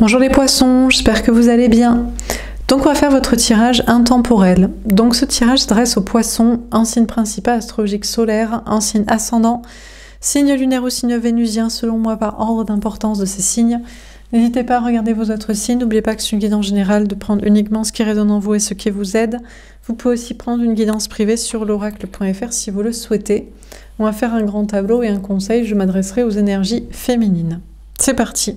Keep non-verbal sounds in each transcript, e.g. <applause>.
Bonjour les poissons, j'espère que vous allez bien. Donc on va faire votre tirage intemporel. Donc ce tirage dresse aux poissons, un signe principal astrologique solaire, un signe ascendant, signe lunaire ou signe vénusien, selon moi par ordre d'importance de ces signes. N'hésitez pas à regarder vos autres signes, n'oubliez pas que c'est une guide en général de prendre uniquement ce qui résonne en vous et ce qui vous aide. Vous pouvez aussi prendre une guidance privée sur l'oracle.fr si vous le souhaitez. On va faire un grand tableau et un conseil, je m'adresserai aux énergies féminines. C'est parti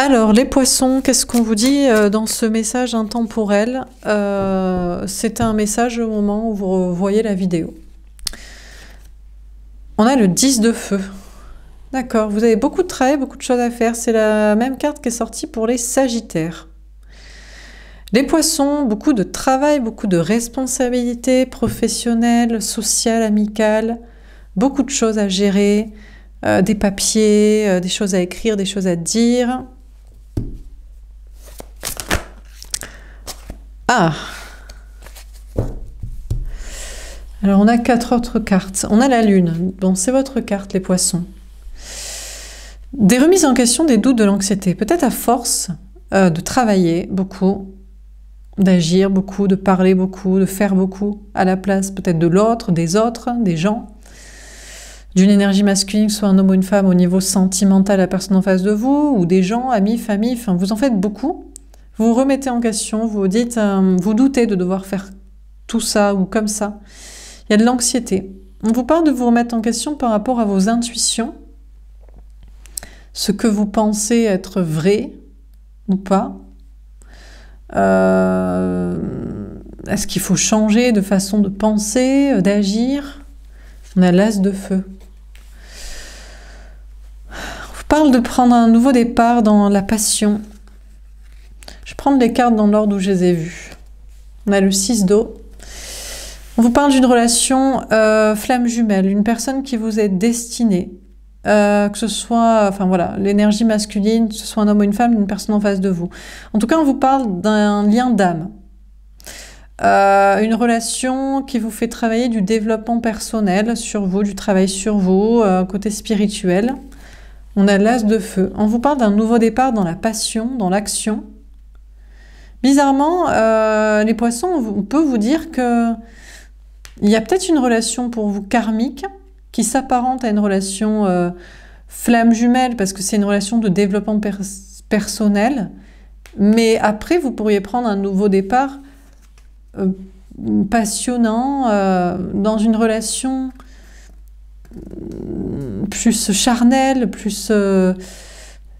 alors, les poissons, qu'est-ce qu'on vous dit euh, dans ce message intemporel euh, C'est un message au moment où vous voyez la vidéo. On a le 10 de feu. D'accord, vous avez beaucoup de travail, beaucoup de choses à faire. C'est la même carte qui est sortie pour les Sagittaires. Les poissons, beaucoup de travail, beaucoup de responsabilités professionnelles, sociales, amicales, beaucoup de choses à gérer, euh, des papiers, euh, des choses à écrire, des choses à dire, Ah Alors on a quatre autres cartes. On a la lune. Bon, c'est votre carte, les poissons. Des remises en question, des doutes, de l'anxiété. Peut-être à force euh, de travailler beaucoup, d'agir beaucoup, de parler beaucoup, de faire beaucoup à la place peut-être de l'autre, des autres, des gens, d'une énergie masculine, soit un homme ou une femme au niveau sentimental, la personne en face de vous, ou des gens, amis, famille, enfin vous en faites beaucoup vous remettez en question, vous dites, euh, vous doutez de devoir faire tout ça ou comme ça. Il y a de l'anxiété. On vous parle de vous remettre en question par rapport à vos intuitions, ce que vous pensez être vrai ou pas. Euh, est-ce qu'il faut changer de façon de penser, d'agir On a l'as de feu. On vous parle de prendre un nouveau départ dans la passion, je prends prendre les cartes dans l'ordre où je les ai vues. On a le 6 d'eau. On vous parle d'une relation euh, flamme jumelle, une personne qui vous est destinée, euh, que ce soit, enfin voilà, l'énergie masculine, que ce soit un homme ou une femme, une personne en face de vous. En tout cas, on vous parle d'un lien d'âme. Euh, une relation qui vous fait travailler du développement personnel sur vous, du travail sur vous, côté spirituel. On a l'as de feu. On vous parle d'un nouveau départ dans la passion, dans l'action, Bizarrement, euh, les poissons, on peut vous dire que il y a peut-être une relation pour vous karmique qui s'apparente à une relation euh, flamme jumelle parce que c'est une relation de développement personnel. Mais après, vous pourriez prendre un nouveau départ euh, passionnant dans une relation plus charnelle, plus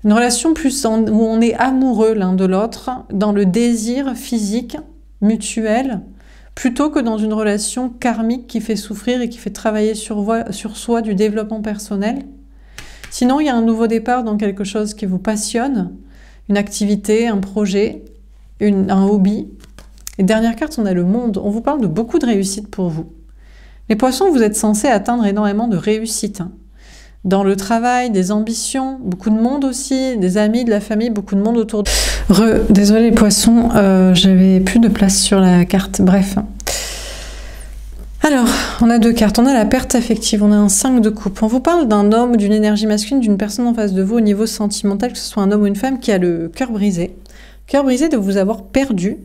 une relation plus où on est amoureux l'un de l'autre, dans le désir physique, mutuel, plutôt que dans une relation karmique qui fait souffrir et qui fait travailler sur, soi du développement personnel. Sinon, il y a un nouveau départ dans quelque chose qui vous passionne, une activité, un projet, un hobby. Et dernière carte, on a le monde. On vous parle de beaucoup de réussite pour vous. Les poissons, vous êtes censés atteindre énormément de réussite. Hein dans le travail, des ambitions, beaucoup de monde aussi, des amis, de la famille, beaucoup de monde autour. De... Re, désolé poisson, euh, j'avais plus de place sur la carte. Bref. Alors, on a deux cartes. On a la perte affective, on a un 5 de coupe. On vous parle d'un homme, d'une énergie masculine, d'une personne en face de vous au niveau sentimental, que ce soit un homme ou une femme qui a le cœur brisé. Cœur brisé de vous avoir perdu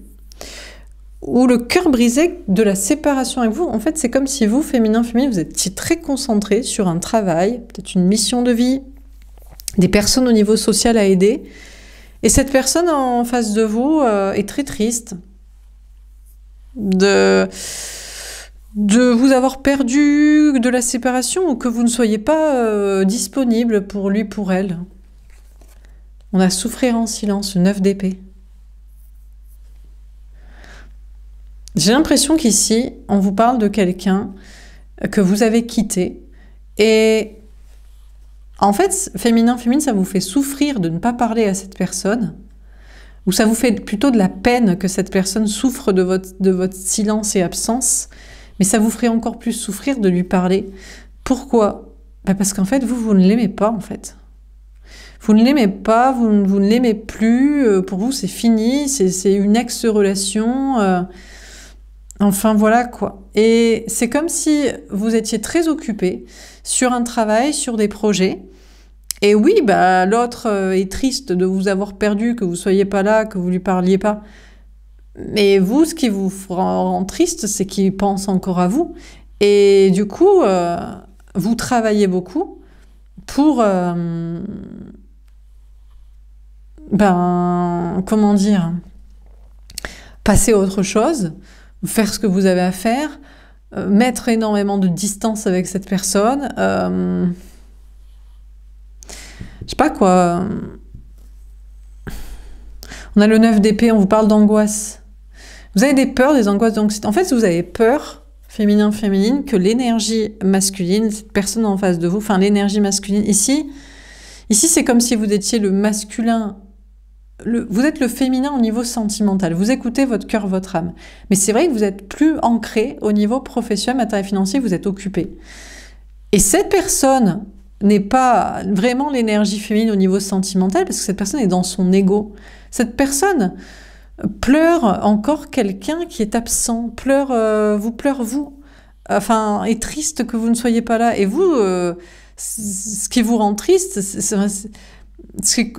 ou le cœur brisé de la séparation avec vous. En fait, c'est comme si vous, féminin, féminin, vous étiez très concentré sur un travail, peut-être une mission de vie, des personnes au niveau social à aider. Et cette personne en face de vous euh, est très triste de, de vous avoir perdu de la séparation ou que vous ne soyez pas euh, disponible pour lui, pour elle. On a souffert en silence, neuf d'épée. J'ai l'impression qu'ici, on vous parle de quelqu'un que vous avez quitté et en fait, féminin, féminin, ça vous fait souffrir de ne pas parler à cette personne ou ça vous fait plutôt de la peine que cette personne souffre de votre, de votre silence et absence, mais ça vous ferait encore plus souffrir de lui parler. Pourquoi bah, Parce qu'en fait, vous, vous ne l'aimez pas, en fait. Vous ne l'aimez pas, vous, vous ne l'aimez plus, euh, pour vous, c'est fini, c'est une ex-relation. Euh, Enfin voilà quoi. Et c'est comme si vous étiez très occupé sur un travail, sur des projets. Et oui, bah, l'autre euh, est triste de vous avoir perdu, que vous ne soyez pas là, que vous ne lui parliez pas. Mais vous, ce qui vous rend triste, c'est qu'il pense encore à vous. Et du coup, euh, vous travaillez beaucoup pour... Euh, ben, comment dire Passer à autre chose, faire ce que vous avez à faire, euh, mettre énormément de distance avec cette personne. Euh, je sais pas quoi. On a le 9 d'épée, on vous parle d'angoisse. Vous avez des peurs, des angoisses, d'anxiété. En fait, vous avez peur, féminin, féminine, que l'énergie masculine, cette personne en face de vous, enfin l'énergie masculine, ici, ici c'est comme si vous étiez le masculin vous êtes le féminin au niveau sentimental. Vous écoutez votre cœur, votre âme. Mais c'est vrai que vous êtes plus ancré au niveau professionnel, matériel, financier. Vous êtes occupé. Et cette personne n'est pas vraiment l'énergie féminine au niveau sentimental parce que cette personne est dans son ego. Cette personne pleure encore quelqu'un qui est absent, pleure euh, vous pleure vous. Enfin, est triste que vous ne soyez pas là et vous euh, ce qui vous rend triste c'est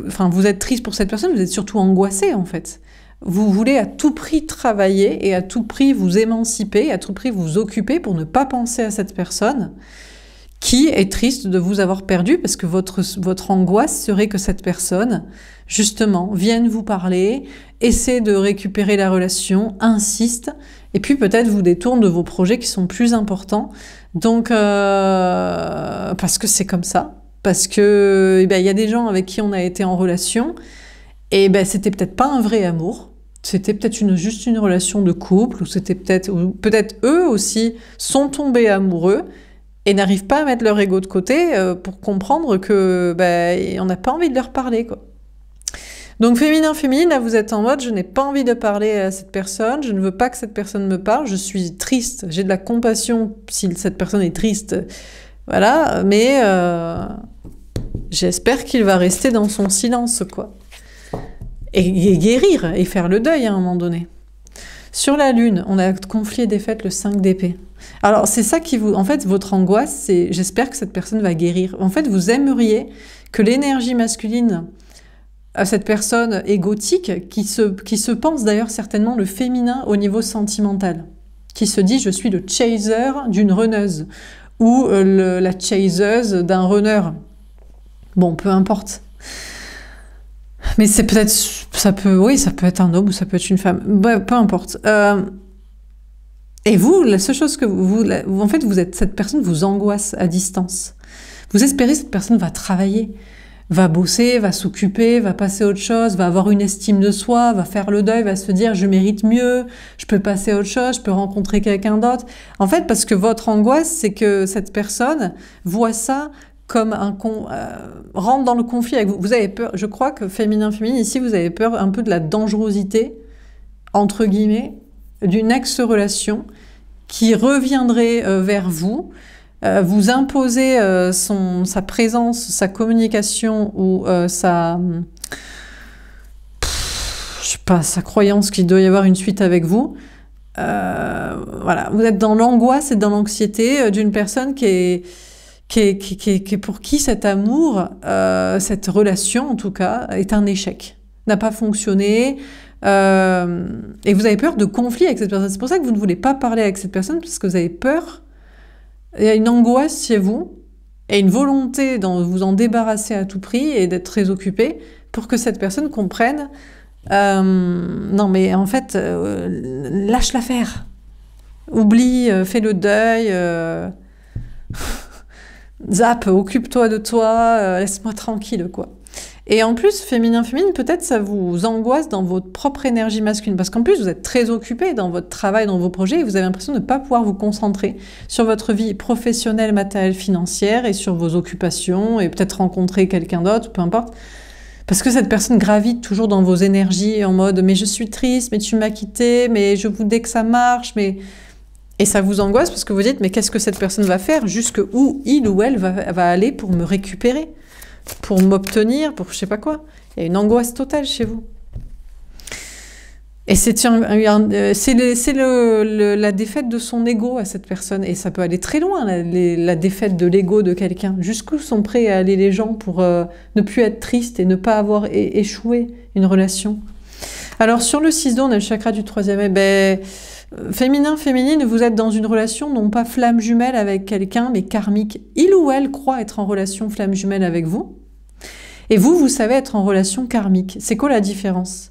enfin, vous êtes triste pour cette personne, vous êtes surtout angoissé en fait. Vous voulez à tout prix travailler et à tout prix vous émanciper, à tout prix vous occuper pour ne pas penser à cette personne qui est triste de vous avoir perdu parce que votre, votre angoisse serait que cette personne, justement, vienne vous parler, essaie de récupérer la relation, insiste, et puis peut-être vous détourne de vos projets qui sont plus importants. Donc, euh, parce que c'est comme ça, parce que eh ben, il y a des gens avec qui on a été en relation et ben c'était peut-être pas un vrai amour, c'était peut-être juste une relation de couple ou c'était peut-être peut-être eux aussi sont tombés amoureux et n'arrivent pas à mettre leur ego de côté euh, pour comprendre que ben, on n'a pas envie de leur parler quoi. Donc féminin, féminine, là vous êtes en mode je n'ai pas envie de parler à cette personne, je ne veux pas que cette personne me parle, je suis triste, j'ai de la compassion si cette personne est triste, voilà, mais euh, J'espère qu'il va rester dans son silence, quoi. Et, guérir, et faire le deuil à un moment donné. Sur la Lune, on a conflit et défaite le 5 d'épée. Alors, c'est ça qui vous. En fait, votre angoisse, c'est j'espère que cette personne va guérir. En fait, vous aimeriez que l'énergie masculine à cette personne égotique, qui se, qui se pense d'ailleurs certainement le féminin au niveau sentimental, qui se dit je suis le chaser d'une runneuse ou euh, la chaseuse d'un runner. Bon, peu importe. Mais c'est peut-être, ça peut, oui, ça peut être un homme ou ça peut être une femme. peu importe. Euh, et vous, la seule chose que vous, en fait, vous êtes cette personne vous angoisse à distance. Vous espérez que cette personne va travailler, va bosser, va s'occuper, va passer à autre chose, va avoir une estime de soi, va faire le deuil, va se dire je mérite mieux, je peux passer à autre chose, je peux rencontrer quelqu'un d'autre. En fait, parce que votre angoisse, c'est que cette personne voit ça comme un con, euh, rentre dans le conflit avec vous. Vous avez peur, je crois que féminin, féminin, ici, vous avez peur un peu de la dangerosité, entre guillemets, d'une ex-relation qui reviendrait euh, vers vous, euh, vous imposer son, sa présence, sa communication ou sa, je sais pas, sa croyance qu'il doit y avoir une suite avec vous. voilà, vous êtes dans l'angoisse et dans l'anxiété d'une personne qui est qui, qui, qui, pour qui cet amour, euh, cette relation en tout cas, est un échec, n'a pas fonctionné, euh, et vous avez peur de conflit avec cette personne. C'est pour ça que vous ne voulez pas parler avec cette personne, parce que vous avez peur. Il y a une angoisse chez vous, et une volonté de vous en débarrasser à tout prix et d'être très occupé pour que cette personne comprenne euh, non mais en fait lâche l'affaire oublie fais le deuil zap, occupe-toi de toi, euh, laisse-moi tranquille, quoi. Et en plus, féminin-féminine, peut-être ça vous angoisse dans votre propre énergie masculine, parce qu'en plus, vous êtes très occupé dans votre travail, dans vos projets, et vous avez l'impression de ne pas pouvoir vous concentrer sur votre vie professionnelle, matérielle, financière, et sur vos occupations, et peut-être rencontrer quelqu'un d'autre, peu importe. Parce que cette personne gravite toujours dans vos énergies en mode mais je suis triste, mais tu m'as quitté, mais je vous voudrais que ça marche, mais et ça vous angoisse parce que vous dites, mais qu'est-ce que cette personne va faire Jusque où il ou elle va, aller pour me récupérer Pour m'obtenir Pour je sais pas quoi Il y a une angoisse totale chez vous. Et c'est euh, la défaite de son ego à cette personne. Et ça peut aller très loin, la, défaite de l'ego de quelqu'un. Jusqu'où sont prêts à aller les gens pour euh, ne plus être triste et ne pas avoir échoué une relation Alors sur le 6 on a le chakra du troisième. Eh ben, Féminin, féminine, vous êtes dans une relation non pas flamme jumelle avec quelqu'un, mais karmique. Il ou elle croit être en relation flamme jumelle avec vous. Et vous, vous savez être en relation karmique. C'est quoi la différence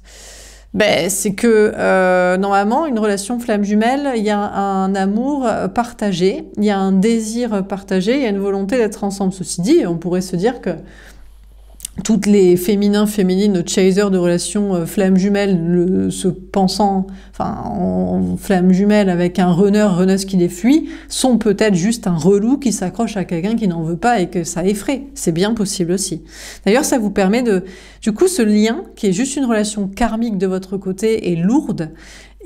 ben, c'est que euh, normalement, une relation flamme jumelle, il y a un amour partagé, il y a un désir partagé, il y a une volonté d'être ensemble. Ceci dit, on pourrait se dire que toutes les féminins, féminines, chasers de relations euh, flammes flamme se pensant enfin, en flamme jumelles avec un runner, runneuse qui les fuit, sont peut-être juste un relou qui s'accroche à quelqu'un qui n'en veut pas et que ça effraie. C'est bien possible aussi. D'ailleurs, ça vous permet de... Du coup, ce lien, qui est juste une relation karmique de votre côté, est lourde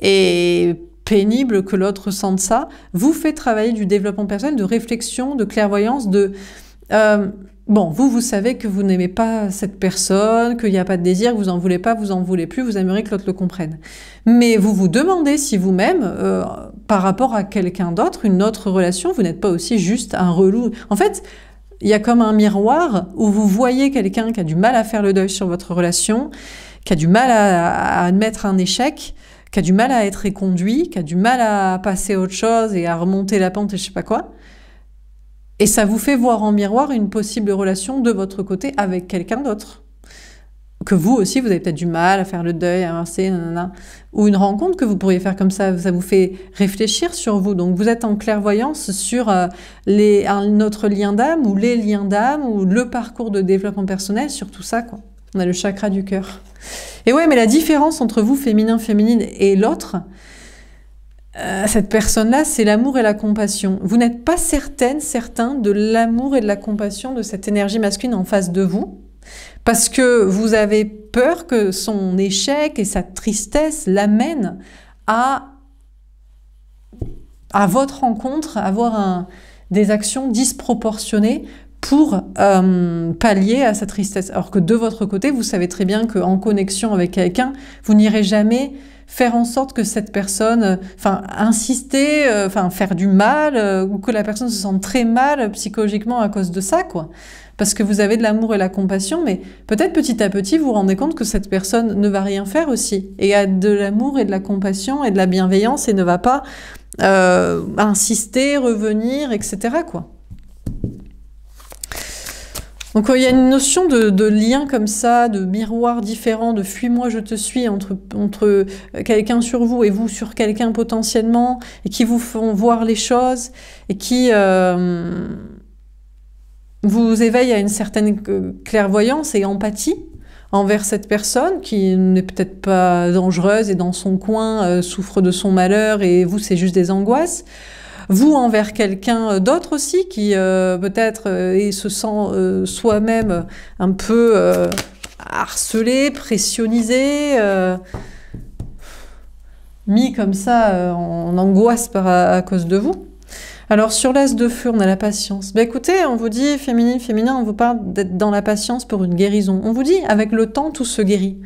et pénible que l'autre sente ça, vous fait travailler du développement personnel, de réflexion, de clairvoyance, de... Euh, Bon, vous, vous savez que vous n'aimez pas cette personne, qu'il n'y a pas de désir, vous n'en voulez pas, vous n'en voulez plus, vous aimeriez que l'autre le comprenne. Mais vous vous demandez si vous-même, euh, par rapport à quelqu'un d'autre, une autre relation, vous n'êtes pas aussi juste un relou. En fait, il y a comme un miroir où vous voyez quelqu'un qui a du mal à faire le deuil sur votre relation, qui a du mal à, admettre un échec, qui a du mal à être éconduit, qui a du mal à passer autre chose et à remonter la pente et je sais pas quoi. Et ça vous fait voir en miroir une possible relation de votre côté avec quelqu'un d'autre. Que vous aussi, vous avez peut-être du mal à faire le deuil, à avancer, Ou une rencontre que vous pourriez faire comme ça, ça vous fait réfléchir sur vous. Donc vous êtes en clairvoyance sur euh, les, notre lien d'âme ou les liens d'âme ou le parcours de développement personnel, sur tout ça. Quoi. On a le chakra du cœur. Et ouais, mais la différence entre vous, féminin, féminine, et l'autre, cette personne-là, c'est l'amour et la compassion. Vous n'êtes pas certaine, certain de l'amour et de la compassion de cette énergie masculine en face de vous, parce que vous avez peur que son échec et sa tristesse l'amènent à, à votre rencontre, avoir des actions disproportionnées pour euh, pallier à sa tristesse. Alors que de votre côté, vous savez très bien qu'en connexion avec quelqu'un, vous n'irez jamais faire en sorte que cette personne, enfin, insister, euh, enfin, faire du mal, euh, ou que la personne se sente très mal psychologiquement à cause de ça, quoi parce que vous avez de l'amour et la compassion, mais peut-être petit à petit vous vous rendez compte que cette personne ne va rien faire aussi, et a de l'amour et de la compassion et de la bienveillance et ne va pas euh, insister, revenir, etc. quoi. Donc euh, il y a une notion de, lien comme ça, de miroir différent, de fuis-moi, je te suis entre, euh, quelqu'un sur vous et vous sur quelqu'un potentiellement, et qui vous font voir les choses, et qui euh, vous éveille à une certaine clairvoyance et empathie envers cette personne qui n'est peut-être pas dangereuse et dans son coin souffre de son malheur et vous c'est juste des angoisses vous envers quelqu'un d'autre aussi qui euh, peut-être euh, et se sent euh, soi-même un peu harcelé, pressionnisé, mis comme ça en angoisse à, cause de vous. Alors sur l'as de feu, on a la patience. Ben écoutez, on vous dit féminine, féminin, on vous parle d'être dans la patience pour une guérison. On vous dit avec le temps tout se guérit.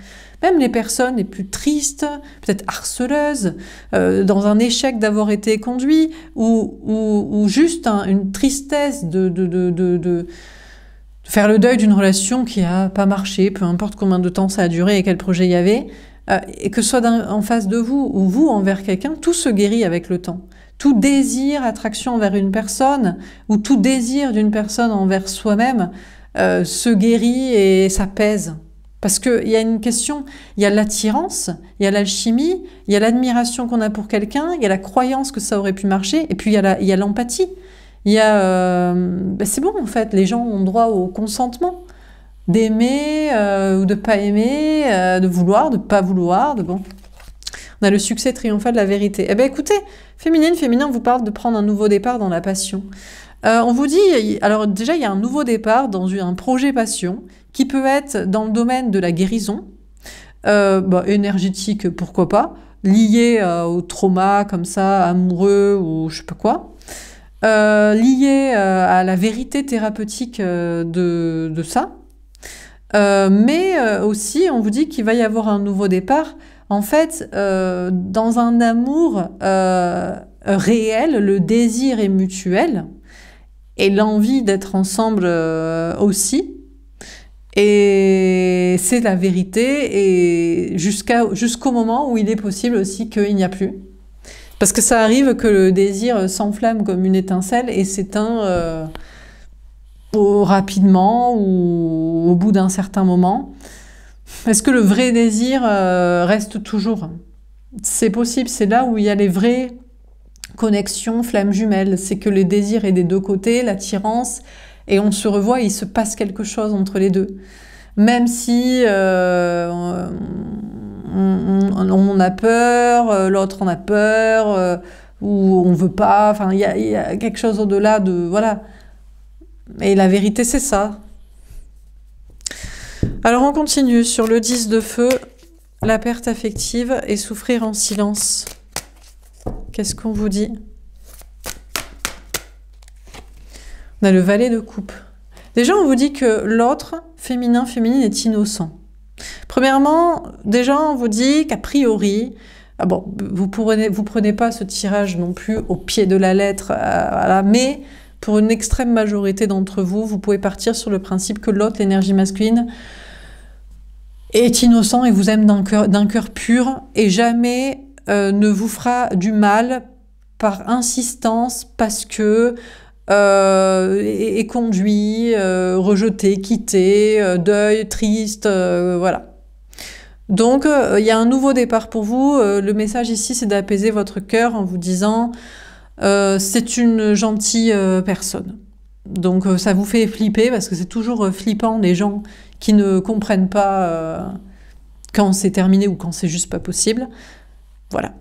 Même les personnes les plus tristes, peut-être harceleuses, euh, dans un échec d'avoir été conduit, ou, juste une tristesse de, faire le deuil d'une relation qui n'a pas marché, peu importe combien de temps ça a duré et quel projet il y avait, euh, et que ce soit en face de vous ou vous envers quelqu'un, tout se guérit avec le temps. Tout désir, attraction vers une personne, ou tout désir d'une personne envers soi-même, euh, se guérit et s'apaise. Parce qu'il y a une question, il y a l'attirance, il y a l'alchimie, il y a l'admiration qu'on a pour quelqu'un, il y a la croyance que ça aurait pu marcher, et puis il y a l'empathie. Il y a, euh, ben, c'est bon en fait, les gens ont droit au consentement d'aimer euh, ou de pas aimer, euh, de vouloir, de pas vouloir, de bon. On a le succès triomphal de la vérité. Eh bien écoutez, féminine, féminin, on vous parle de prendre un nouveau départ dans la passion. Euh, on vous dit, alors déjà, il y a un nouveau départ dans un projet passion qui peut être dans le domaine de la guérison, euh, bah, énergétique, pourquoi pas, lié euh, au trauma comme ça, amoureux ou je sais pas quoi, lié à la vérité thérapeutique de, de ça. mais aussi, on vous dit qu'il va y avoir un nouveau départ en fait, euh, dans un amour euh, réel, le désir est mutuel et l'envie d'être ensemble euh, aussi. Et c'est la vérité et jusqu'à, jusqu'au moment où il est possible aussi qu'il n'y a plus. Parce que ça arrive que le désir s'enflamme comme une étincelle et s'éteint rapidement ou au bout d'un certain moment. Est-ce que le vrai désir euh, reste toujours C'est possible, c'est là où il y a les vraies connexions, flammes jumelles. C'est que le désir est des deux côtés, l'attirance, et on se revoit il se passe quelque chose entre les deux. Même si euh, on, a peur, euh, l'autre en a peur, ou on veut pas, enfin il y, a quelque chose au-delà de... Voilà. Et la vérité c'est ça, alors on continue sur le 10 de feu, la perte affective et souffrir en silence. Qu'est-ce qu'on vous dit On a le valet de coupe. Déjà, on vous dit que l'autre, féminin, féminine, est innocent. Premièrement, déjà, on vous dit qu'a priori, ah vous ne vous prenez pas ce tirage non plus au pied de la lettre, euh, mais pour une extrême majorité d'entre vous, vous pouvez partir sur le principe que l'autre, l'énergie masculine, est innocent et vous aime d'un cœur, pur et jamais euh, ne vous fera du mal par insistance parce que euh, est, conduit, euh, rejeté, quitté, euh, deuil, triste, voilà. Donc il y a un nouveau départ pour vous. le message ici c'est d'apaiser votre cœur en vous disant c'est une gentille personne. Donc ça vous fait flipper parce que c'est toujours flippant les gens qui ne comprennent pas euh, quand c'est terminé ou quand c'est juste pas possible. Voilà.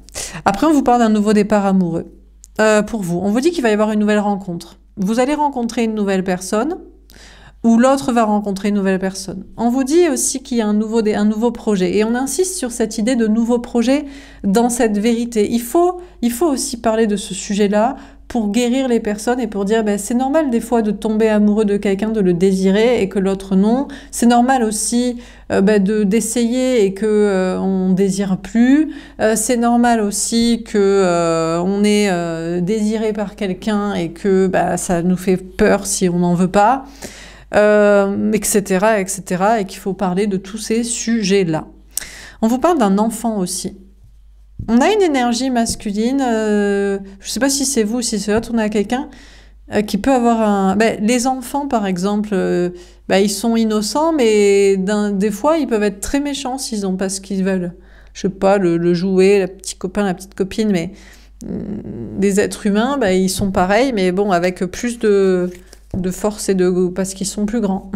Après, on vous parle d'un nouveau départ amoureux. Euh, pour vous, on vous dit qu'il va y avoir une nouvelle rencontre. Vous allez rencontrer une nouvelle personne ou l'autre va rencontrer une nouvelle personne. On vous dit aussi qu'il y a un nouveau, un nouveau projet. Et on insiste sur cette idée de nouveau projet dans cette vérité. Il faut, il faut aussi parler de ce sujet-là pour guérir les personnes et pour dire ben, c'est normal des fois de tomber amoureux de quelqu'un, de le désirer et que l'autre non. C'est normal aussi euh, ben, de d'essayer et que euh, on désire plus. Euh, c'est normal aussi que on est désiré par quelqu'un et que ben, ça nous fait peur si on n'en veut pas, etc., etc. Et qu'il faut parler de tous ces sujets là. On vous parle d'un enfant aussi on a une énergie masculine. je euh, je sais pas si c'est vous ou si c'est votre, on a quelqu'un euh, qui peut avoir un. Ben, les enfants, par exemple, euh, ben, ils sont innocents, mais des fois, ils peuvent être très méchants s'ils n'ont pas ce qu'ils veulent. Je ne sais pas, le, jouet, la petite copain, la petite copine, mais mm, des êtres humains, ben, ils sont pareils, mais bon, avec plus de, force et de goût, parce qu'ils sont plus grands.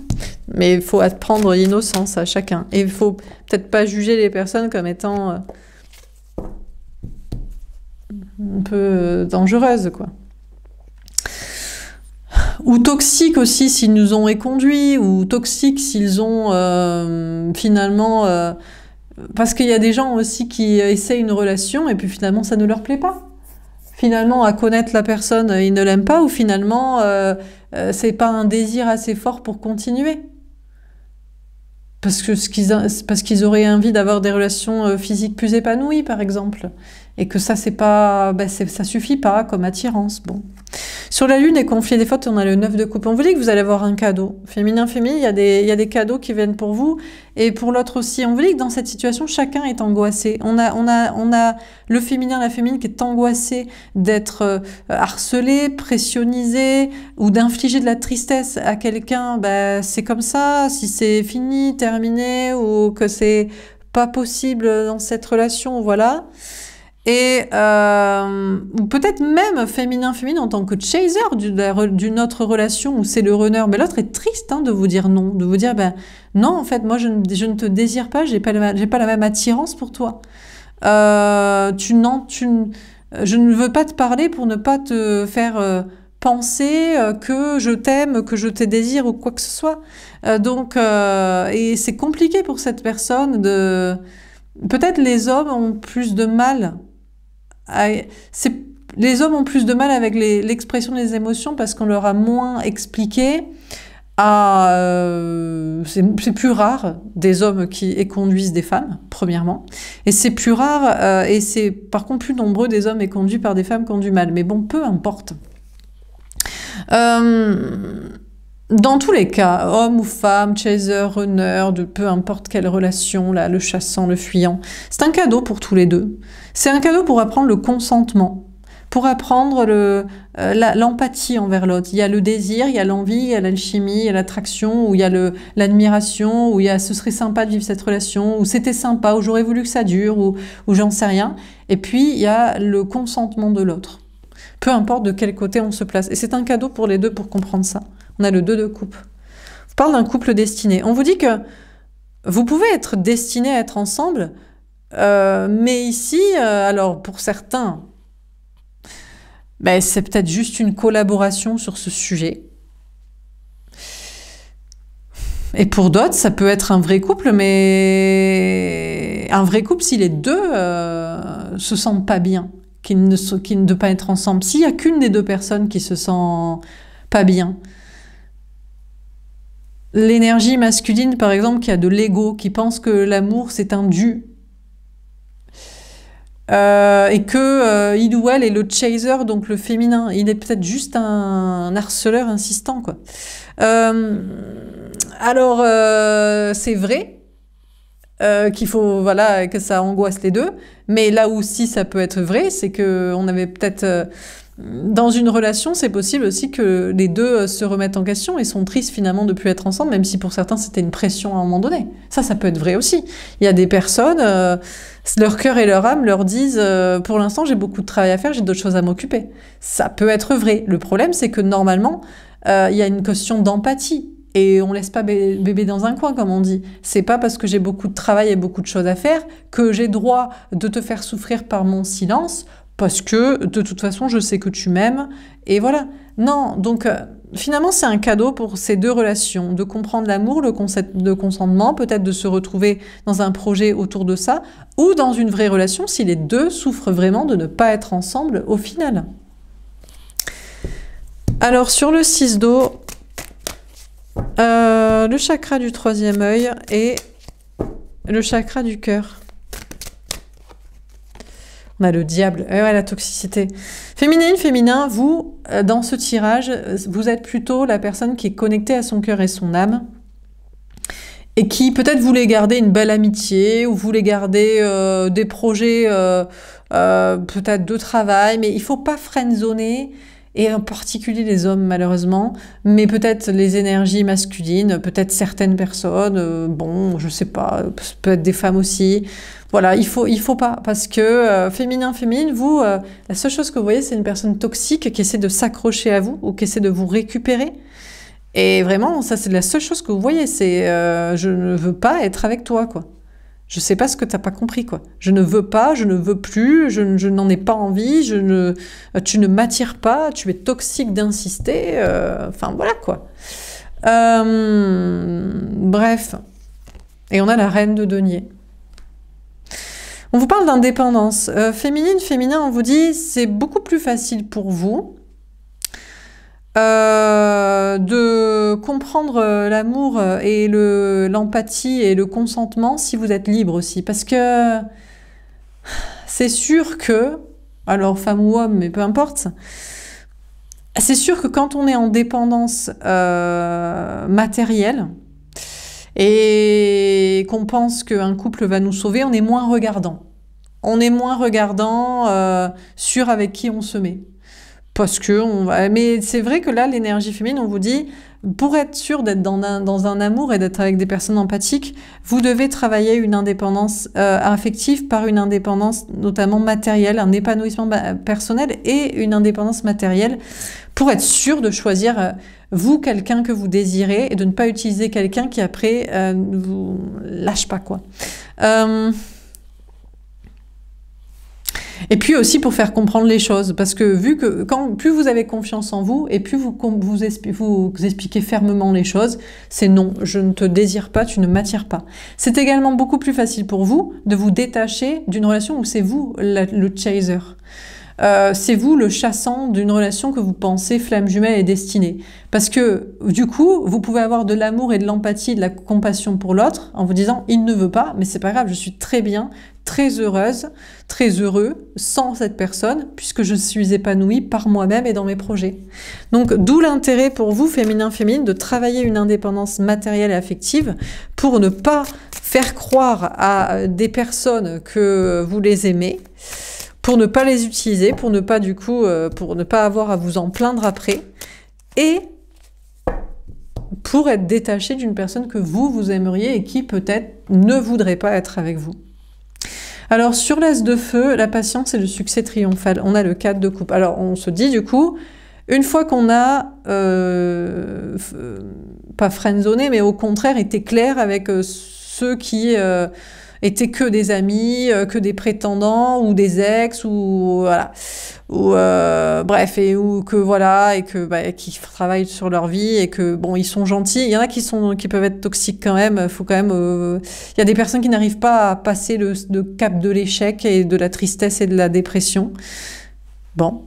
<laughs> mais il faut apprendre l'innocence à chacun. Et il faut peut-être pas juger les personnes comme étant un peu euh, dangereuse, quoi. Ou toxique aussi s'ils nous ont éconduits, ou toxiques s'ils ont euh, finalement... Euh, parce qu'il y a des gens aussi qui essaient une relation et puis finalement ça ne leur plaît pas. Finalement, à connaître la personne, ils ne l'aiment pas, ou finalement, c'est pas un désir assez fort pour continuer parce que qu'ils parce qu'ils auraient envie d'avoir des relations physiques plus épanouies par exemple et que ça, c'est pas, ben, ça suffit pas comme attirance. Bon. Sur la lune et confier des fautes, on a le 9 de coupe. On vous dit que vous allez avoir un cadeau. Féminin, féminin, il y, a des, il y a des cadeaux qui viennent pour vous et pour l'autre aussi. On vous dit que dans cette situation, chacun est angoissé. On a, on a, on a le féminin, la féminine qui est angoissée d'être euh, harcelé, pressionnisé ou d'infliger de la tristesse à quelqu'un. Ben, c'est comme ça, si c'est fini, terminé ou que c'est pas possible dans cette relation, voilà et euh, peut-être même féminin féminin en tant que chaser d'une autre relation où c'est le runner mais l'autre est triste hein, de vous dire non de vous dire ben non en fait moi je ne, je ne te désire pas j'ai pas j'ai pas la même attirance pour toi euh, tu non tu je ne veux pas te parler pour ne pas te faire euh, penser que je t'aime, que je te désire ou quoi que ce soit. donc, et c'est compliqué pour cette personne de. Peut-être les hommes ont plus de mal ah, les hommes ont plus de mal avec l'expression des émotions parce qu'on leur a moins expliqué. À, euh, c'est plus rare des hommes qui éconduisent des femmes, premièrement. Et c'est plus rare, euh, et c'est par contre plus nombreux des hommes éconduits par des femmes qui ont du mal. Mais bon, peu importe. Euh, dans tous les cas, homme ou femme, chaser, runner, de peu importe quelle relation, là, le chassant, le fuyant, c'est un cadeau pour tous les deux. C'est un cadeau pour apprendre le consentement, pour apprendre euh, l'empathie envers l'autre. Il y a le désir, il y a l'envie, il y a l'alchimie, il y a l'attraction, où il y a l'admiration, où il y a ce serait sympa de vivre cette relation, ou c'était sympa, ou j'aurais voulu que ça dure, ou, ou j'en sais rien. Et puis, il y a le consentement de l'autre. Peu importe de quel côté on se place. Et c'est un cadeau pour les deux pour comprendre ça. On a le deux de coupe. On parle d'un couple destiné. On vous dit que vous pouvez être destiné à être ensemble, euh, mais ici, euh, alors pour certains, ben, c'est peut-être juste une collaboration sur ce sujet. Et pour d'autres, ça peut être un vrai couple, mais un vrai couple si les deux ne euh, se sentent pas bien, qu'ils ne, doivent pas être ensemble. S'il n'y a qu'une des deux personnes qui se sent pas bien, l'énergie masculine, par exemple, qui a de l'ego, qui pense que l'amour, c'est un dû. Euh, et que il ou elle est le chaser, donc le féminin. Il est peut-être juste un, harceleur insistant, quoi. Euh, alors, euh, c'est vrai qu'il faut, voilà, que ça angoisse les deux. Mais là aussi, ça peut être vrai, c'est que on avait peut-être dans une relation, c'est possible aussi que les deux euh, se remettent en question et sont tristes finalement de plus être ensemble, même si pour certains c'était une pression à un moment donné. Ça, ça peut être vrai aussi. Il y a des personnes, euh, leur cœur et leur âme leur disent euh, pour l'instant j'ai beaucoup de travail à faire, j'ai d'autres choses à m'occuper. Ça peut être vrai. Le problème, c'est que normalement, il y a une question d'empathie et on laisse pas bébé dans un coin, comme on dit. C'est pas parce que j'ai beaucoup de travail et beaucoup de choses à faire que j'ai droit de te faire souffrir par mon silence parce que de toute façon, je sais que tu m'aimes, et voilà. Non, donc euh, finalement, c'est un cadeau pour ces deux relations, de comprendre l'amour, le concept de consentement, peut-être de se retrouver dans un projet autour de ça, ou dans une vraie relation si les deux souffrent vraiment de ne pas être ensemble au final. Alors sur le 6 d'eau, le chakra du troisième œil et le chakra du cœur. On a le diable, eh la toxicité. Féminine, féminin, vous, euh, dans ce tirage, euh, vous êtes plutôt la personne qui est connectée à son cœur et son âme et qui peut-être voulait garder une belle amitié ou voulait garder euh, des projets peut-être de travail, mais il faut pas friendzoner et en particulier les hommes malheureusement, mais peut-être les énergies masculines, peut-être certaines personnes, euh, bon, je sais pas, peut-être des femmes aussi. Voilà, il faut il faut pas parce que euh, féminin féminine, vous euh, la seule chose que vous voyez c'est une personne toxique qui essaie de s'accrocher à vous ou qui essaie de vous récupérer. Et vraiment, ça c'est la seule chose que vous voyez, c'est je ne veux pas être avec toi quoi. Je sais pas ce que tu t'as pas compris, quoi. Je ne veux pas, je ne veux plus, je, n'en ai pas envie, je ne, tu ne m'attires pas, tu es toxique d'insister, euh, enfin voilà, quoi. Euh, bref. Et on a la reine de denier. On vous parle d'indépendance. Euh, féminine, féminin, on vous dit c'est beaucoup plus facile pour vous euh, de comprendre euh, l'amour euh, et l'empathie et le consentement si vous êtes libre aussi. Parce que c'est sûr que, alors femme ou homme, mais peu importe, c'est sûr que quand on est en dépendance matérielle et qu'on pense qu'un couple va nous sauver, on est moins regardant. On est moins regardant sur avec qui on se met parce que... Mais c'est vrai que là, l'énergie féminine, on vous dit, pour être sûr d'être dans un, amour et d'être avec des personnes empathiques, vous devez travailler une indépendance euh, affective par une indépendance notamment matérielle, un épanouissement personnel et une indépendance matérielle pour être sûr de choisir euh, vous quelqu'un que vous désirez et de ne pas utiliser quelqu'un qui après euh, ne vous lâche pas quoi. Et puis aussi pour faire comprendre les choses, parce que vu que plus vous avez confiance en vous et plus vous, vous, expliquez, fermement les choses, c'est non, je ne te désire pas, tu ne m'attires pas. C'est également beaucoup plus facile pour vous de vous détacher d'une relation où c'est vous le chaser. Euh, c'est vous le chassant d'une relation que vous pensez flamme jumelle et destinée. Parce que du coup, vous pouvez avoir de l'amour et de l'empathie, de la compassion pour l'autre en vous disant il ne veut pas, mais c'est pas grave, je suis très bien, très heureuse, très heureux sans cette personne, puisque je suis épanouie par moi-même et dans mes projets. Donc d'où l'intérêt pour vous, féminin, féminine, de travailler une indépendance matérielle et affective pour ne pas faire croire à des personnes que vous les aimez, pour ne pas les utiliser, pour ne pas du coup, euh, pour ne pas avoir à vous en plaindre après, et pour être détaché d'une personne que vous, vous aimeriez et qui peut-être ne voudrait pas être avec vous. Alors sur l'as de feu, la patience et le succès triomphal. On a le 4 de coupe. Alors on se dit du coup, une fois qu'on a, euh, euh pas friendzoné, mais au contraire été clair avec euh, ceux qui... Euh, étaient que des amis, euh, que des prétendants ou des ex ou voilà, ou euh, bref et ou que voilà et que bah, qui travaillent sur leur vie et que bon ils sont gentils. Il y en a qui sont qui peuvent être toxiques quand même. Faut quand même. Euh, il y a des personnes qui n'arrivent pas à passer le, cap de l'échec et de la tristesse et de la dépression. Bon,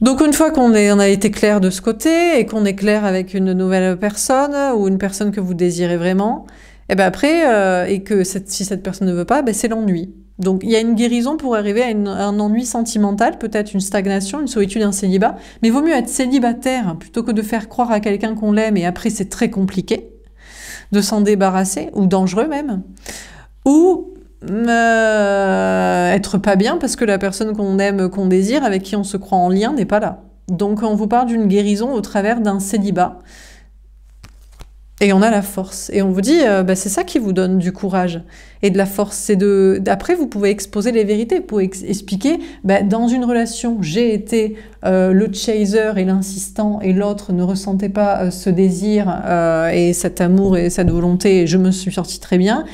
donc une fois qu'on on a été clair de ce côté et qu'on est clair avec une nouvelle personne ou une personne que vous désirez vraiment, et eh ben après, euh, et que si cette personne ne veut pas, ben c'est l'ennui. Donc il y a une guérison pour arriver à, un ennui sentimental, peut-être une stagnation, une solitude, un célibat. Mais vaut mieux être célibataire plutôt que de faire croire à quelqu'un qu'on l'aime et après c'est très compliqué de s'en débarrasser, ou dangereux même. Ou euh, être pas bien parce que la personne qu'on aime, qu'on désire, avec qui on se croit en lien, n'est pas là. Donc on vous parle d'une guérison au travers d'un célibat. Et on a la force. Et on vous dit, euh, bah, c'est ça qui vous donne du courage et de la force. C'est de. Après, vous pouvez exposer les vérités pour expliquer. Bah, dans une relation, j'ai été euh, le chaser et l'insistant, et l'autre ne ressentait pas euh, ce désir et cet amour et cette volonté. Et je me suis sorti très bien.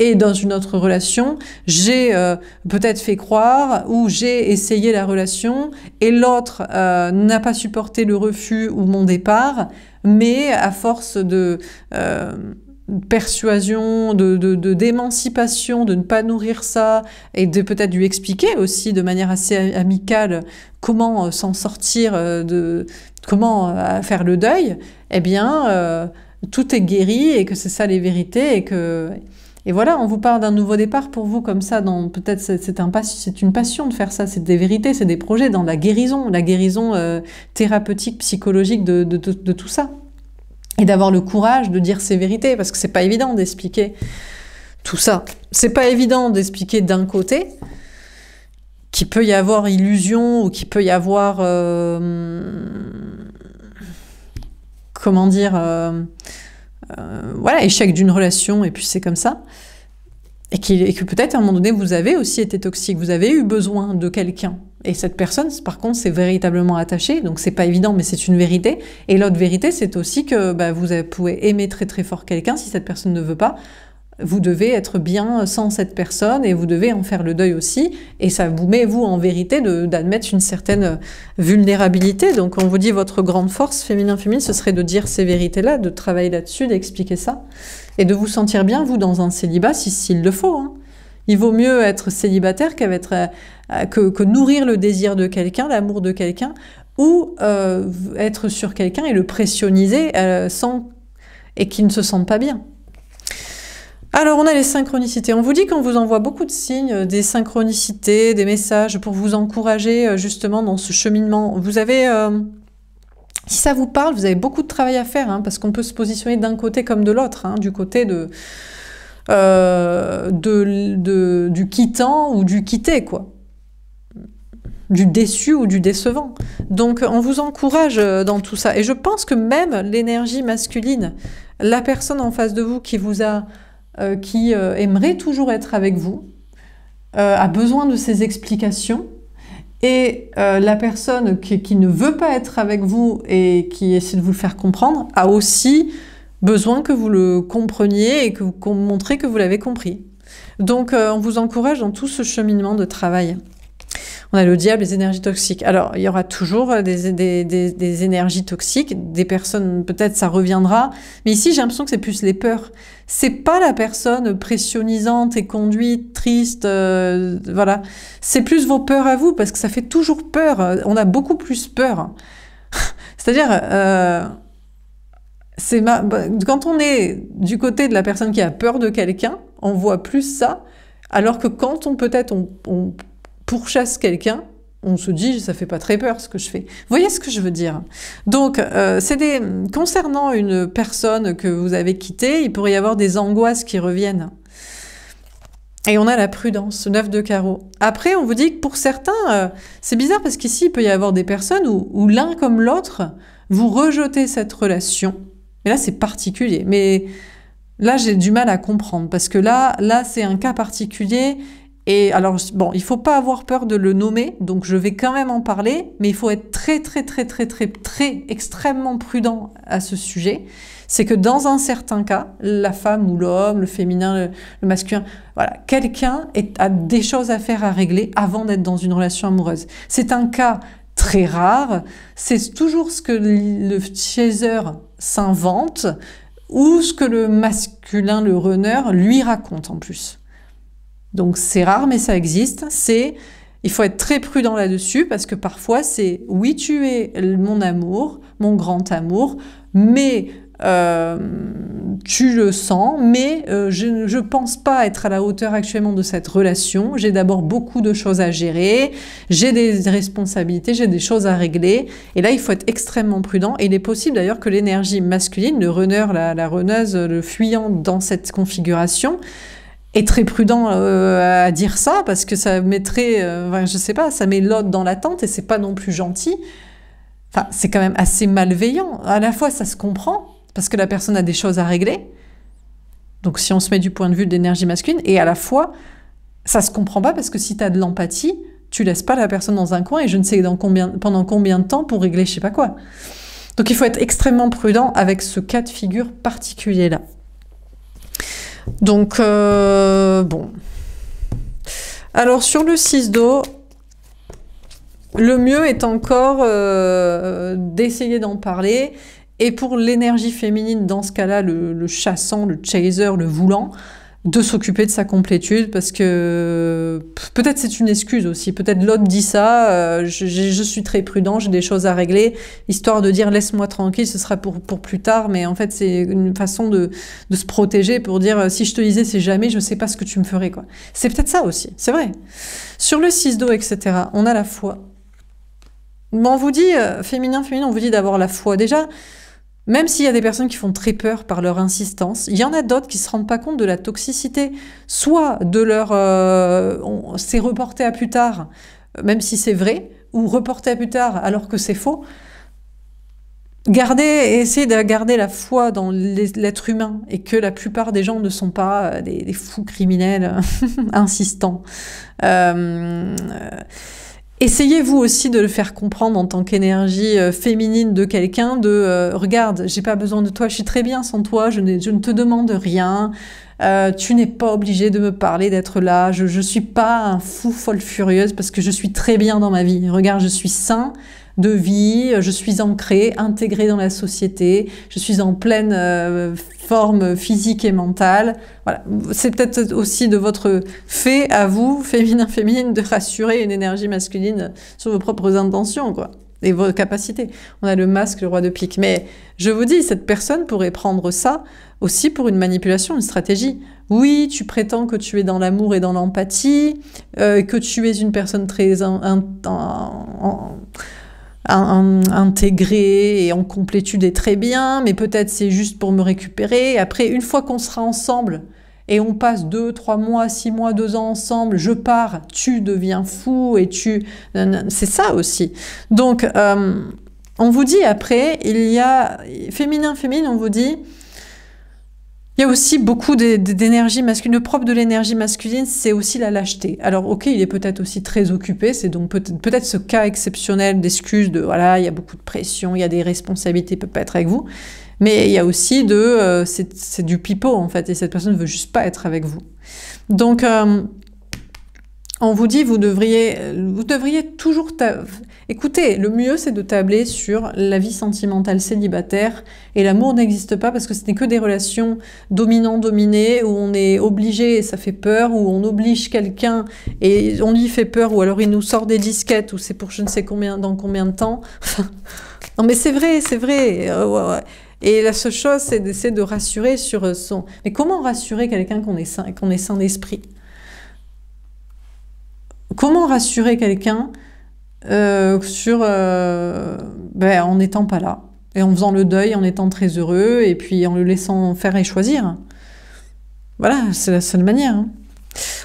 Et dans une autre relation, j'ai euh, peut-être fait croire ou j'ai essayé la relation et l'autre euh, n'a pas supporté le refus ou mon départ, mais à force de euh, persuasion, de, d'émancipation, de, ne pas nourrir ça, et de peut-être lui expliquer aussi de manière assez amicale comment s'en sortir, de, comment faire le deuil, eh bien, tout est guéri et que c'est ça les vérités et que et voilà, on vous parle d'un nouveau départ pour vous comme ça. Peut-être c'est une passion de faire ça, c'est des vérités, c'est des projets dans la guérison, la guérison euh, thérapeutique, psychologique de, tout ça. Et d'avoir le courage de dire ces vérités, parce que c'est pas évident d'expliquer tout ça. C'est pas évident d'expliquer d'un côté qu'il peut y avoir illusion ou qu'il peut y avoir euh, comment dire. Euh, euh, voilà, échec d'une relation, et puis c'est comme ça. Et, que peut-être à un moment donné, vous avez aussi été toxique, vous avez eu besoin de quelqu'un. Et cette personne, par contre, c'est véritablement attachée, donc c'est pas évident, mais c'est une vérité. Et l'autre vérité, c'est aussi que bah, vous pouvez aimer très très fort quelqu'un, si cette personne ne veut pas, vous devez être bien sans cette personne et vous devez en faire le deuil aussi. Et ça vous met, vous, en vérité, d'admettre une certaine vulnérabilité. Donc on vous dit votre grande force féminin-féminine, ce serait de dire ces vérités-là, de travailler là-dessus, d'expliquer ça. Et de vous sentir bien, vous, dans un célibat, s'il le faut. Hein. Il vaut mieux être célibataire euh, que, que nourrir le désir de quelqu'un, l'amour de quelqu'un, ou euh, être sur quelqu'un et le pressioniser euh, sans et qu'il ne se sente pas bien. Alors, on a les synchronicités. On vous dit qu'on vous envoie beaucoup de signes, euh, des synchronicités, des messages pour vous encourager euh, justement dans ce cheminement. Vous avez... Euh, si ça vous parle, vous avez beaucoup de travail à faire, hein, parce qu'on peut se positionner d'un côté comme de l'autre, hein, du côté de, du quittant ou du quitté, quoi du déçu ou du décevant. Donc on vous encourage dans tout ça. Et je pense que même l'énergie masculine, la personne en face de vous qui vous a euh, qui euh, aimerait toujours être avec vous, euh, a besoin de ces explications, et la personne qui, qui, ne veut pas être avec vous et qui essaie de vous le faire comprendre a aussi besoin que vous le compreniez et que vous montrez que vous l'avez compris. Donc on vous encourage dans tout ce cheminement de travail. On a le diable, les énergies toxiques. Alors, il y aura toujours euh, des, des, énergies toxiques, des personnes, peut-être ça reviendra, mais ici j'ai l'impression que c'est plus les peurs. C'est pas la personne pressionnisante et conduite, triste, euh, voilà. C'est plus vos peurs à vous, parce que ça fait toujours peur. On a beaucoup plus peur. <laughs> C'est-à-dire... Euh, c'est ma... Bah, quand on est du côté de la personne qui a peur de quelqu'un, on voit plus ça, alors que quand on peut-être on, on, pourchasse quelqu'un, on se dit ça fait pas très peur ce que je fais. Vous voyez ce que je veux dire Donc euh, c'est des concernant une personne que vous avez quittée, il pourrait y avoir des angoisses qui reviennent. Et on a la prudence, 9 de carreau. Après, on vous dit que pour certains, euh, c'est bizarre parce qu'ici, il peut y avoir des personnes où, l'un comme l'autre, vous rejetez cette relation. Mais là, c'est particulier. Mais là, j'ai du mal à comprendre parce que là, là, c'est un cas particulier et alors, bon, il faut pas avoir peur de le nommer, donc je vais quand même en parler, mais il faut être très, très, très, très, très, très extrêmement prudent à ce sujet. C'est que dans un certain cas, la femme ou l'homme, le féminin, le, masculin, voilà, quelqu'un a des choses à faire à régler avant d'être dans une relation amoureuse. C'est un cas très rare. C'est toujours ce que le chaser s'invente ou ce que le masculin, le runner, lui raconte en plus. Donc c'est rare, mais ça existe. C'est, il faut être très prudent là-dessus parce que parfois c'est, oui, tu es mon amour, mon grand amour, mais euh, tu le sens, mais euh, je ne pense pas être à la hauteur actuellement de cette relation. J'ai d'abord beaucoup de choses à gérer, j'ai des responsabilités, j'ai des choses à régler. Et là, il faut être extrêmement prudent. Et il est possible d'ailleurs que l'énergie masculine, le runner, la, la runneuse, le fuyant dans cette configuration, et très prudent euh, à dire ça parce que ça mettrait, euh, je sais pas, ça met l'autre dans l'attente et c'est pas non plus gentil. Enfin, c'est quand même assez malveillant. À la fois, ça se comprend parce que la personne a des choses à régler. Donc, si on se met du point de vue de l'énergie masculine, et à la fois, ça se comprend pas parce que si tu as de l'empathie, tu laisses pas la personne dans un coin et je ne sais dans combien, pendant combien de temps pour régler je sais pas quoi. Donc, il faut être extrêmement prudent avec ce cas de figure particulier là. Donc, euh, bon. Alors, sur le 6 d'eau, le mieux est encore euh, d'essayer d'en parler. Et pour l'énergie féminine, dans ce cas-là, le, chassant, le chaser, le voulant, de s'occuper de sa complétude parce que peut-être c'est une excuse aussi. Peut-être l'autre dit ça, euh, je, suis très prudent, j'ai des choses à régler, histoire de dire laisse-moi tranquille, ce sera pour, plus tard. Mais en fait, c'est une façon de, se protéger pour dire euh, si je te disais c'est jamais, je sais pas ce que tu me ferais. quoi. C'est peut-être ça aussi, c'est vrai. Sur le 6 d'eau, etc., on a la foi. Bon, on vous dit, euh, féminin, féminin, on vous dit d'avoir la foi. Déjà, même s'il y a des personnes qui font très peur par leur insistance, il y en a d'autres qui ne se rendent pas compte de la toxicité, soit de leur... Euh, c'est reporté à plus tard, même si c'est vrai, ou reporté à plus tard alors que c'est faux. Gardez, essayez de garder la foi dans l'être humain et que la plupart des gens ne sont pas euh, des, fous criminels <laughs> insistants. Euh, essayez vous aussi de le faire comprendre en tant qu'énergie euh, féminine de quelqu'un de euh, regarde j'ai pas besoin de toi je suis très bien sans toi je, ne te demande rien euh, tu n'es pas obligé de me parler d'être là je, je suis pas un fou folle furieuse parce que je suis très bien dans ma vie regarde je suis sain de vie, je suis ancrée, intégrée dans la société, je suis en pleine euh, forme physique et mentale. Voilà. C'est peut-être aussi de votre fait à vous, féminin, féminine, de rassurer une énergie masculine sur vos propres intentions, quoi et vos capacités. On a le masque, le roi de pique. Mais je vous dis, cette personne pourrait prendre ça aussi pour une manipulation, une stratégie. Oui, tu prétends que tu es dans l'amour et dans l'empathie, euh, que tu es une personne très... en, intégré et en complétude est très bien, mais peut-être c'est juste pour me récupérer. Après, une fois qu'on sera ensemble et on passe deux, trois mois, six mois, deux ans ensemble, je pars, tu deviens fou et tu... C'est ça aussi. Donc, euh, on vous dit après, il y a... Féminin, féminin, on vous dit... Il y a aussi beaucoup d'énergie masculine. Le propre de l'énergie masculine, c'est aussi la lâcheté. Alors, ok, il est peut-être aussi très occupé. C'est donc peut-être ce cas exceptionnel d'excuse de voilà, il y a beaucoup de pression, il y a des responsabilités, il peut pas être avec vous. Mais il y a aussi de euh, c'est du pipeau en fait, et cette personne ne veut juste pas être avec vous. Donc euh, on vous dit vous devriez vous devriez toujours ta... écoutez le mieux c'est de tabler sur la vie sentimentale célibataire et l'amour n'existe pas parce que ce n'est que des relations dominant dominées où on est obligé et ça fait peur où on oblige quelqu'un et on lui fait peur ou alors il nous sort des disquettes ou c'est pour je ne sais combien dans combien de temps non mais c'est vrai c'est vrai euh, Et la seule chose, c'est d'essayer de rassurer sur son. Mais comment rassurer quelqu'un qu'on est sain, qu'on est sain d'esprit Comment rassurer quelqu'un euh, sur euh, ben, en n'étant pas là et en faisant le deuil, en étant très heureux et puis en le laissant faire et choisir. Voilà, c'est la seule manière. Hein.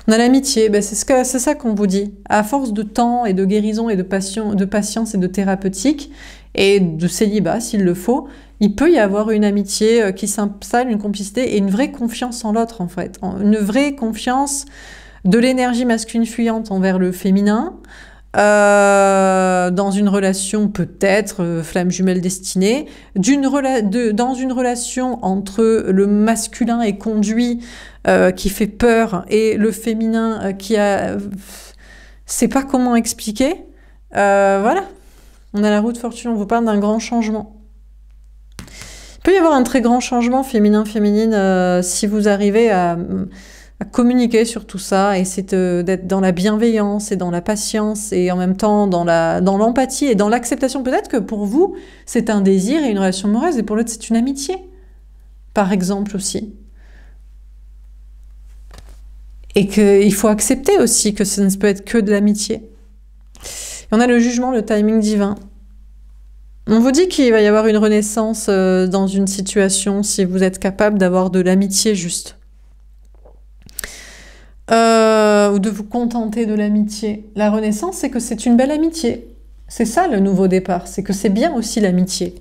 On a l'amitié, ben, c'est ce ça qu'on vous dit. À force de temps et de guérison et de, de patience et de thérapeutique et de célibat s'il le faut, il peut y avoir une amitié euh, qui s'installe, une complicité et une vraie confiance en l'autre en fait, une vraie confiance de l'énergie masculine fuyante envers le féminin, euh, dans une relation peut-être euh, flamme jumelle destinée, dans une relation entre le masculin et conduit euh, qui fait peur et le féminin qui a... C'est pas comment expliquer. voilà. On a la route fortune, on vous parle d'un grand changement. Il peut y avoir un très grand changement féminin-féminine si vous arrivez à à communiquer sur tout ça et c'est euh, d'être dans la bienveillance et dans la patience et en même temps dans la dans l'empathie et dans l'acceptation peut-être que pour vous c'est un désir et une relation amoureuse et pour l'autre c'est une amitié par exemple aussi et qu'il faut accepter aussi que ce ne peut être que de l'amitié on a le jugement le timing divin on vous dit qu'il va y avoir une renaissance euh, dans une situation si vous êtes capable d'avoir de l'amitié juste euh, ou de vous contenter de l'amitié. La renaissance, c'est que c'est une belle amitié. C'est ça le nouveau départ, c'est que c'est bien aussi l'amitié.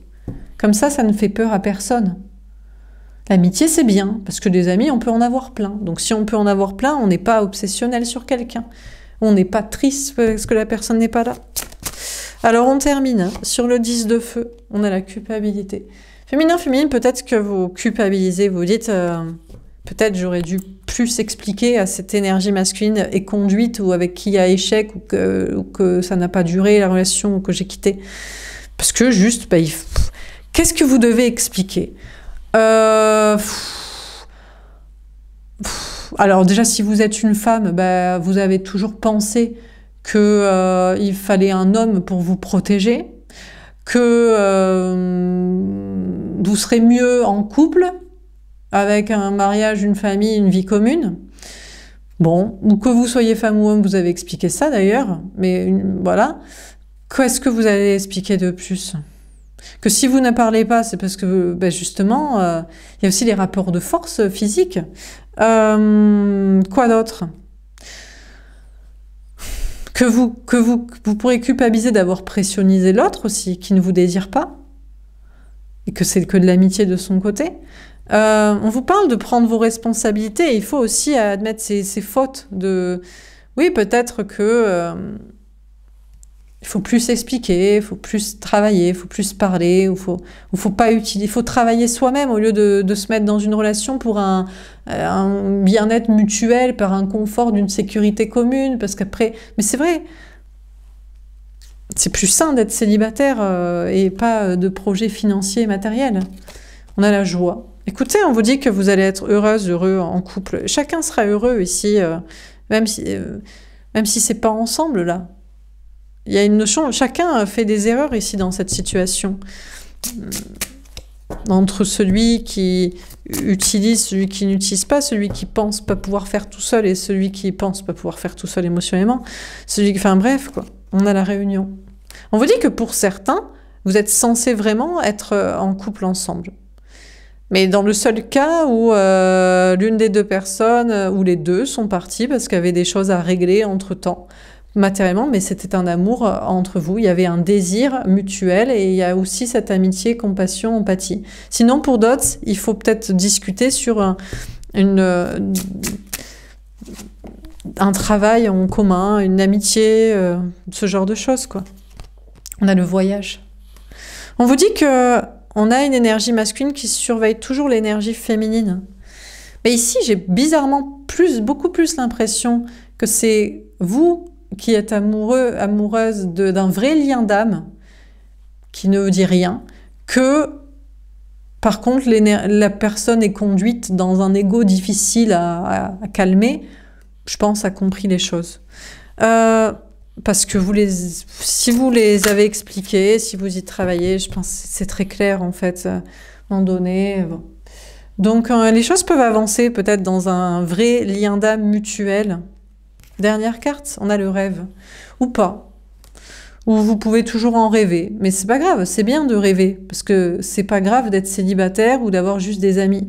Comme ça, ça ne fait peur à personne. L'amitié, c'est bien, parce que des amis, on peut en avoir plein. Donc si on peut en avoir plein, on n'est pas obsessionnel sur quelqu'un. On n'est pas triste parce que la personne n'est pas là. Alors on termine hein, sur le 10 de feu. On a la culpabilité. Féminin, féminine, peut-être que vous culpabilisez, vous dites... Euh, peut-être j'aurais dû plus expliquer à cette énergie masculine et conduite ou avec qui il y a échec ou que, ça n'a pas duré la relation ou que j'ai quitté. Parce que juste, bah, qu'est-ce que vous devez expliquer euh, Alors déjà, si vous êtes une femme, bah, vous avez toujours pensé qu'il euh, fallait un homme pour vous protéger, que euh, vous serez mieux en couple, avec un mariage, une famille, une vie commune. Bon, que vous soyez femme ou homme, vous avez expliqué ça d'ailleurs, mais voilà. Qu'est-ce que vous allez expliquer de plus Que si vous ne parlez pas, c'est parce que ben, justement, euh, il y a aussi les rapports de force physique. Euh, quoi d'autre que vous, que vous, vous pourrez culpabiliser d'avoir pressionnisé l'autre aussi, qui ne vous désire pas, et que c'est que de l'amitié de son côté. Euh, on vous parle de prendre vos responsabilités. il faut aussi admettre ses, fautes. De... Oui, peut-être que... Euh, il faut plus s'expliquer, il faut plus travailler, il faut plus parler, il faut, pas faut travailler soi-même au lieu de, se mettre dans une relation pour euh, un, bien-être mutuel, par un confort d'une sécurité commune, parce qu'après, mais c'est vrai, c'est plus sain d'être célibataire et pas de projet financier et matériel. On a la joie, Écoutez, on vous dit que vous allez être heureuse, heureux en couple. Chacun sera heureux ici, euh, même si, euh, même si c'est pas ensemble là. Il y a une notion, chacun euh, fait des erreurs ici dans cette situation. Hmm. Entre celui qui utilise, celui qui n'utilise pas, celui qui pense pas pouvoir faire tout seul et celui qui pense pas pouvoir faire tout seul émotionnellement, celui qui, enfin bref, quoi. On a la réunion. On vous dit que pour certains, vous êtes censés vraiment être en couple ensemble. Mais dans le seul cas où euh, l'une des deux personnes euh, ou les deux sont partis parce qu'il y avait des choses à régler entre temps matériellement, mais c'était un amour euh, entre vous. Il y avait un désir mutuel et il y a aussi cette amitié, compassion, empathie. Sinon, pour d'autres, il faut peut-être discuter sur un, une, un travail en commun, une amitié, ce genre de choses, quoi. On a le voyage. On vous dit que on a une énergie masculine qui surveille toujours l'énergie féminine. Mais ici, j'ai bizarrement plus, beaucoup plus l'impression que c'est vous qui êtes amoureux, amoureuse d'un vrai lien d'âme, qui ne vous dit rien, que par contre la personne est conduite dans un ego difficile à, calmer, je pense a compris les choses. Euh, parce que vous les, si vous les avez expliqués, si vous y travaillez, je pense que c'est très clair en fait, à un donné. Donc euh, les choses peuvent avancer peut-être dans un vrai lien d'âme mutuel. Dernière carte, on a le rêve. Ou pas. Ou vous pouvez toujours en rêver. Mais c'est pas grave, c'est bien de rêver. Parce que c'est pas grave d'être célibataire ou d'avoir juste des amis.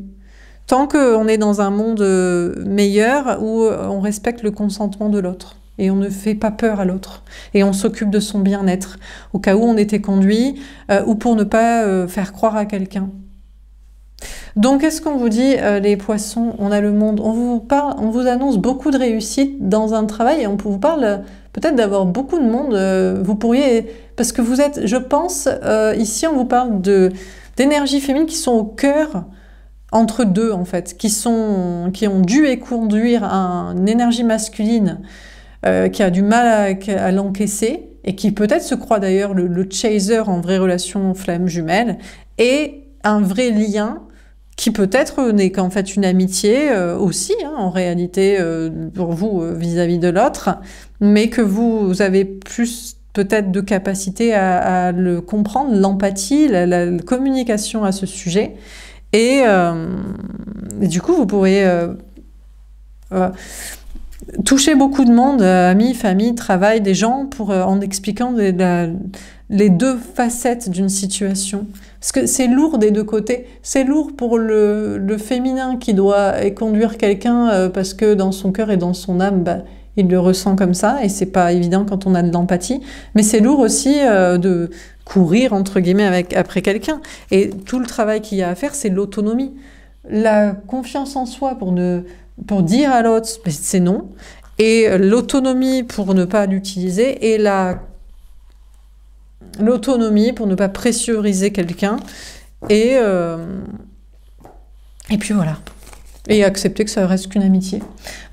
Tant qu'on est dans un monde euh, meilleur où euh, on respecte le consentement de l'autre et on ne fait pas peur à l'autre et on s'occupe de son bien-être au cas où on était conduit euh, ou pour ne pas euh, faire croire à quelqu'un. Donc qu'est-ce qu'on vous dit euh, les poissons On a le monde, on vous, parle, on vous annonce beaucoup de réussite dans un travail et on vous parle peut-être d'avoir beaucoup de monde. vous pourriez, parce que vous êtes, je pense, ici on vous parle de d'énergies féminines qui sont au cœur entre deux en fait, qui, sont, qui ont dû et conduire une énergie masculine euh, qui a du mal à, l'encaisser et qui peut-être se croit d'ailleurs le, chaser en vraie relation flamme jumelle et un vrai lien qui peut-être n'est qu'en fait une amitié euh, aussi, hein, en réalité, euh, pour vous vis-à-vis de l'autre, mais que vous, avez plus peut-être de capacité à, le comprendre, l'empathie, la, communication à ce sujet. Et, et du coup, vous pourrez toucher beaucoup de monde, euh, amis, famille, travail, des gens, pour, euh, en expliquant les deux facettes d'une situation. Parce que c'est lourd des deux côtés. C'est lourd pour le, féminin qui doit conduire quelqu'un euh, parce que dans son cœur et dans son âme, bah, il le ressent comme ça, et c'est pas évident quand on a de l'empathie. Mais c'est lourd aussi de courir, entre guillemets, avec, après quelqu'un. Et tout le travail qu'il y a à faire, c'est l'autonomie. La confiance en soi pour ne pour dire à l'autre c'est non, et l'autonomie pour ne pas l'utiliser, et la l'autonomie pour ne pas pressuriser quelqu'un, et, euh, et puis voilà. Et accepter que ça reste qu'une amitié.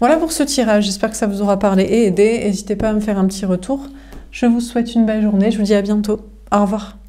Voilà pour ce tirage, j'espère que ça vous aura parlé et aidé. N'hésitez pas à me faire un petit retour. Je vous souhaite une belle journée, je vous dis à bientôt. Au revoir.